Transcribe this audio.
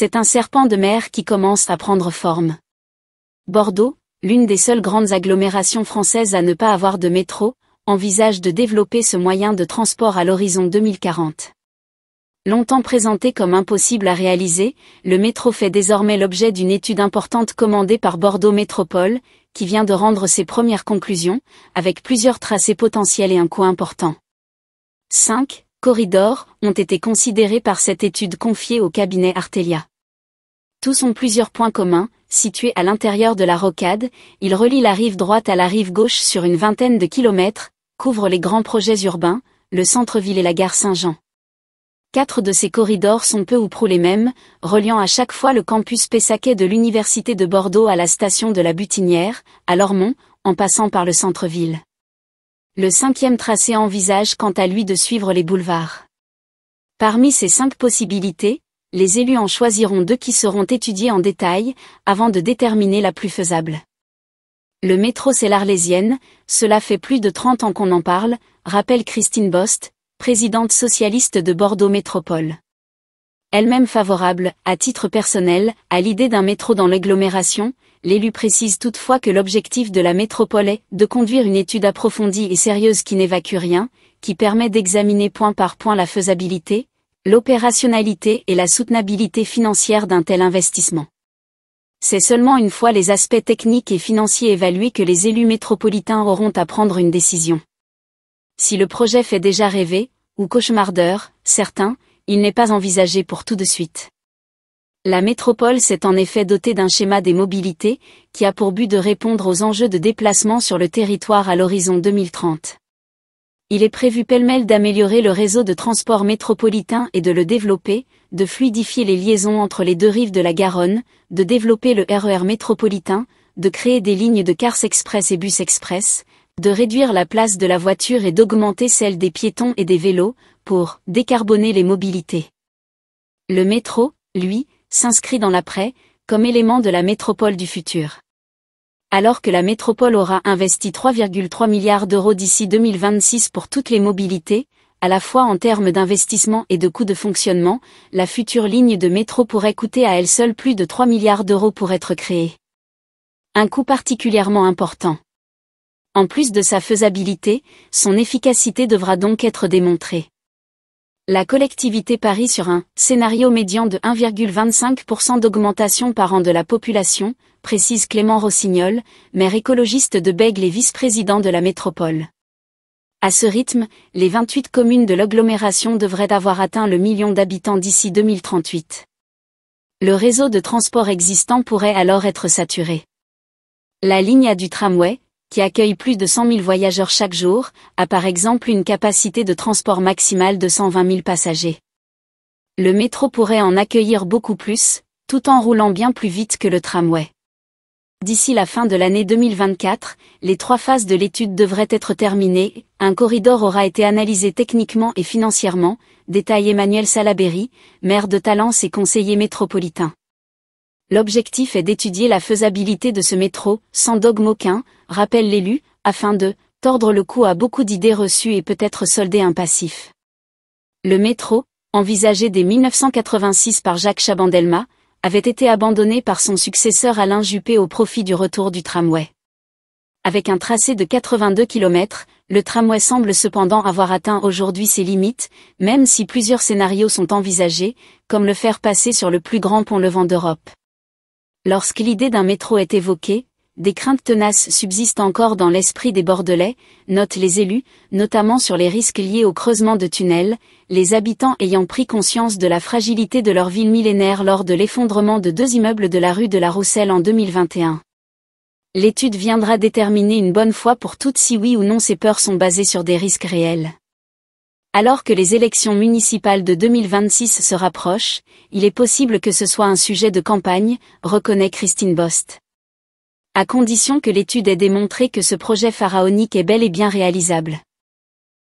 C'est un serpent de mer qui commence à prendre forme. Bordeaux, l'une des seules grandes agglomérations françaises à ne pas avoir de métro, envisage de développer ce moyen de transport à l'horizon 2040. Longtemps présenté comme impossible à réaliser, le métro fait désormais l'objet d'une étude importante commandée par Bordeaux Métropole, qui vient de rendre ses premières conclusions, avec plusieurs tracés potentiels et un coût important. 5 corridors ont été considérés par cette étude confiée au cabinet Artelia. Tous ont plusieurs points communs, situés à l'intérieur de la rocade, ils relient la rive droite à la rive gauche sur une vingtaine de kilomètres, couvrent les grands projets urbains, le centre-ville et la gare Saint-Jean. Quatre de ces corridors sont peu ou prou les mêmes, reliant à chaque fois le campus Pessaquet de l'Université de Bordeaux à la station de la Butinière, à Lormont, en passant par le centre-ville. Le cinquième tracé envisage quant à lui de suivre les boulevards. Parmi ces cinq possibilités, les élus en choisiront deux qui seront étudiés en détail, avant de déterminer la plus faisable. Le métro c'est l'Arlésienne, cela fait plus de 30 ans qu'on en parle, rappelle Christine Bost, présidente socialiste de Bordeaux Métropole. Elle-même favorable, à titre personnel, à l'idée d'un métro dans l'agglomération, l'élu précise toutefois que l'objectif de la métropole est de conduire une étude approfondie et sérieuse qui n'évacue rien, qui permet d'examiner point par point la faisabilité, l'opérationnalité et la soutenabilité financière d'un tel investissement. C'est seulement une fois les aspects techniques et financiers évalués que les élus métropolitains auront à prendre une décision. Si le projet fait déjà rêver, ou cauchemardeur, certains, il n'est pas envisagé pour tout de suite. La métropole s'est en effet dotée d'un schéma des mobilités, qui a pour but de répondre aux enjeux de déplacement sur le territoire à l'horizon 2030. Il est prévu pêle-mêle d'améliorer le réseau de transport métropolitain et de le développer, de fluidifier les liaisons entre les deux rives de la Garonne, de développer le RER e métropolitain, de créer des lignes de cars express et bus express, de réduire la place de la voiture et d'augmenter celle des piétons et des vélos, pour décarboner les mobilités. Le métro, lui, s'inscrit dans l'après, comme élément de la métropole du futur alors que la métropole aura investi 3,3 milliards d'euros d'ici 2026 pour toutes les mobilités, à la fois en termes d'investissement et de coûts de fonctionnement, la future ligne de métro pourrait coûter à elle seule plus de 3 milliards d'euros pour être créée. Un coût particulièrement important. En plus de sa faisabilité, son efficacité devra donc être démontrée la collectivité parie sur un scénario médian de 1,25% d'augmentation par an de la population, précise Clément Rossignol, maire écologiste de Bègle et vice-président de la métropole. À ce rythme, les 28 communes de l'agglomération devraient avoir atteint le million d'habitants d'ici 2038. Le réseau de transport existant pourrait alors être saturé. La ligne A du tramway, qui accueille plus de 100 000 voyageurs chaque jour, a par exemple une capacité de transport maximale de 120 000 passagers. Le métro pourrait en accueillir beaucoup plus, tout en roulant bien plus vite que le tramway. D'ici la fin de l'année 2024, les trois phases de l'étude devraient être terminées, un corridor aura été analysé techniquement et financièrement, détaille Emmanuel Salaberry, maire de Talence et conseiller métropolitain. L'objectif est d'étudier la faisabilité de ce métro, sans dogme aucun, rappelle l'élu, afin de tordre le cou à beaucoup d'idées reçues et peut-être solder un passif. Le métro, envisagé dès 1986 par Jacques Chabandelma, avait été abandonné par son successeur Alain Juppé au profit du retour du tramway. Avec un tracé de 82 km, le tramway semble cependant avoir atteint aujourd'hui ses limites, même si plusieurs scénarios sont envisagés, comme le faire passer sur le plus grand pont levant d'Europe. Lorsque l'idée d'un métro est évoquée, des craintes tenaces subsistent encore dans l'esprit des Bordelais, notent les élus, notamment sur les risques liés au creusement de tunnels, les habitants ayant pris conscience de la fragilité de leur ville millénaire lors de l'effondrement de deux immeubles de la rue de la Rousselle en 2021. L'étude viendra déterminer une bonne fois pour toutes si oui ou non ces peurs sont basées sur des risques réels. Alors que les élections municipales de 2026 se rapprochent, il est possible que ce soit un sujet de campagne, reconnaît Christine Bost. À condition que l'étude ait démontré que ce projet pharaonique est bel et bien réalisable.